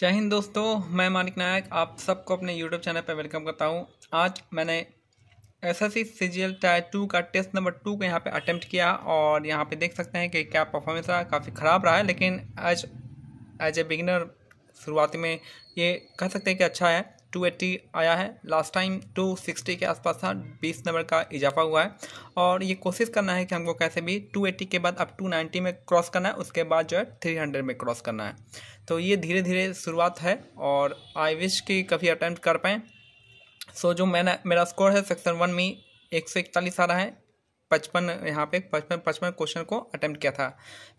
शाहिंद दोस्तों मैं मानिक नायक आप सबको अपने यूट्यूब चैनल पर वेलकम करता हूँ आज मैंने S S C C G L tier two का टेस्ट नंबर टू का यहाँ पे अटेम्प्ट किया और यहाँ पे देख सकते हैं कि क्या परफॉर्मेंस रहा काफ़ी ख़राब रहा है लेकिन एज एज ए बिगिनर शुरुआती में ये कह सकते हैं कि अच्छा है 280 आया है लास्ट टाइम 260 के आसपास था 20 नंबर का इजाफा हुआ है और ये कोशिश करना है कि हमको कैसे भी 280 के बाद अब 290 में क्रॉस करना है उसके बाद जो है 300 में क्रॉस करना है तो ये धीरे धीरे शुरुआत है और आई विश कि कभी अटैम्प्ट कर पाएँ सो so, जो मैंने मेरा स्कोर है सेक्शन वन में एक सौ इकतालीस आ रहा है पचपन यहाँ पे पचपन पचपन क्वेश्चन को अटैम्प्ट किया था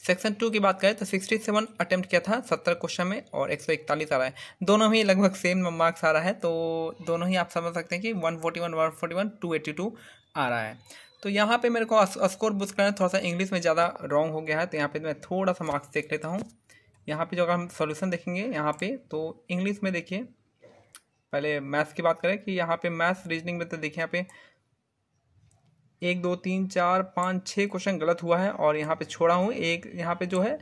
सेक्शन टू की बात करें तो सिक्सटी सेवन अटैम्प्ट किया था सत्तर क्वेश्चन में और एक सौ इकतालीस आ रहा है दोनों ही लगभग सेम मार्क्स आ रहा है तो दोनों ही आप समझ सकते हैं कि one forty one one forty one two eighty two आ रहा है तो यहाँ पे मेरे को स्कोर बुस्ट करना थोड़ा सा इंग्लिश में ज़्यादा रॉन्ग हो गया है तो यहाँ पे मैं थोड़ा सा मार्क्स देख लेता हूँ यहाँ पे जो अगर हम सोल्यूशन देखेंगे यहाँ पे तो इंग्लिश में देखिए पहले मैथ्स की बात करें कि यहाँ पे मैथ्स रीजनिंग में तो देखिए यहाँ पे एक दो तीन चार पाँच छः क्वेश्चन गलत हुआ है और यहाँ पे छोड़ा हूँ एक यहाँ पे जो है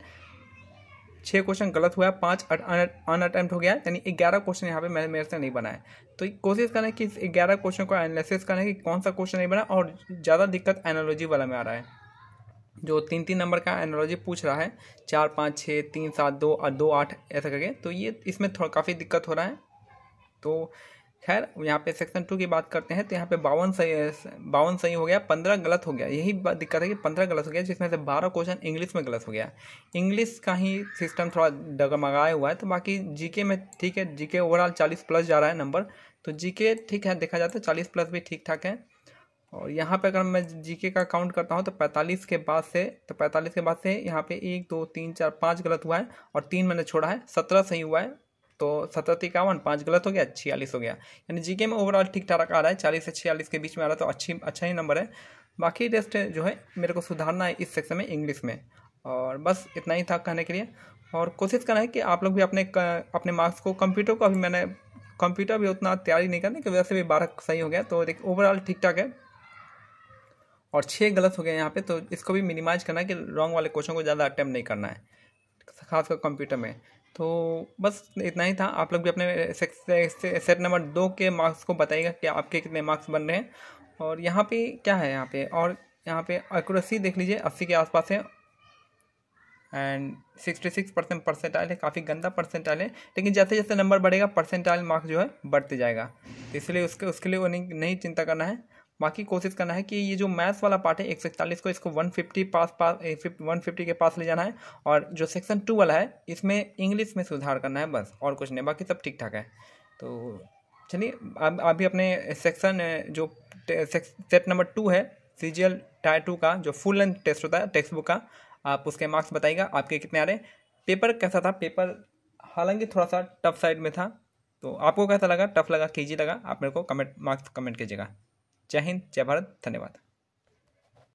छः क्वेश्चन गलत हुआ है पाँच अटैम्प्ट हो गया है यानी ग्यारह क्वेश्चन यहाँ पे मैंने मेरे से नहीं बना है तो कोशिश करें कि इस ग्यारह क्वेश्चन को एनालिसिस करें कि कौन सा क्वेश्चन नहीं बना और ज़्यादा दिक्कत एनोलॉजी वाला में आ रहा है जो तीन तीन नंबर का एनोलॉजी पूछ रहा है चार पाँच छः तीन सात दो और दो आठ ऐसा करके तो ये इसमें थोड़ा काफ़ी दिक्कत हो रहा है तो खैर यहाँ पे सेक्शन टू की बात करते हैं तो यहाँ पे बावन सही बावन सही हो गया पंद्रह गलत हो गया यही दिक्कत है कि पंद्रह गलत हो गया जिसमें से बारह क्वेश्चन इंग्लिश में गलत हो गया इंग्लिश का ही सिस्टम थोड़ा डगमगाया हुआ है तो बाकी जीके में ठीक है जीके ओवरऑल चालीस प्लस जा रहा है नंबर तो जीके ठीक है देखा जाता है चालीस प्लस भी ठीक ठाक है और यहाँ पर अगर मैं जीके का काउंट करता हूँ तो पैंतालीस के बाद से तो पैंतालीस के बाद से यहाँ पे एक दो तीन चार पाँच गलत हुआ है और तीन मैंने छोड़ा है सत्रह सही हुआ है तो सतहत्तर इक्यावन पाँच गलत हो गया छियालीस हो गया यानी जीके में ओवरऑल ठीक ठाक आ रहा है चालीस से छियालीस के बीच में आ रहा है तो अच्छी अच्छा ही नंबर है बाकी टेस्ट जो है मेरे को सुधारना है इस सेक्शन में इंग्लिश में और बस इतना ही था कहने के लिए और कोशिश करना है कि आप लोग भी अपने अपने मार्क्स को कंप्यूटर को अभी मैंने कंप्यूटर भी उतना तैयारी नहीं करनी कि वजह से भी बारह सही हो गया तो देख ओवरऑल ठीक ठाक है और छः गलत हो गया यहाँ पे तो इसको भी मिनिमाइज करना है कि रॉन्ग वाले क्वेश्चन को ज़्यादा अटैम्प्ट नहीं करना है खासकर कंप्यूटर में तो बस इतना ही था आप लोग भी अपने सेट नंबर दो के मार्क्स को बताइएगा कि आपके कितने मार्क्स बन रहे हैं और यहाँ पे क्या है यहाँ पे और यहाँ पे एक्यूरेसी देख लीजिए अस्सी के आसपास है and sixty six percent percentile है काफ़ी गंदा परसेंटाइल है लेकिन जैसे जैसे नंबर बढ़ेगा परसेंटाइल मार्क्स जो है बढ़ते जाएगा तो इसलिए उसके उसके लिए वो नहीं, नहीं चिंता करना है बाकी कोशिश करना है कि ये जो मैथ्स वाला पार्ट है एक सौ इकतालीस को इसको वन फिफ्टी पास पास वन फिफ्टी के पास ले जाना है और जो सेक्शन टू वाला है इसमें इंग्लिश में सुधार करना है बस और कुछ नहीं बाकी सब ठीक ठाक है तो चलिए अब अभी अपने सेक्शन जो सेट नंबर टू है C G L tier two का जो फुल लेंथ टेस्ट होता है टेक्स्ट बुक का आप उसके मार्क्स बताइएगा आपके कितने आ रहे पेपर कैसा था पेपर हालांकि थोड़ा सा टफ साइड में था तो आपको कैसा लगा टफ लगा कीजिए लगा आप मेरे को कमेंट मार्क्स कमेंट कीजिएगा जय हिंद जय भारत धन्यवाद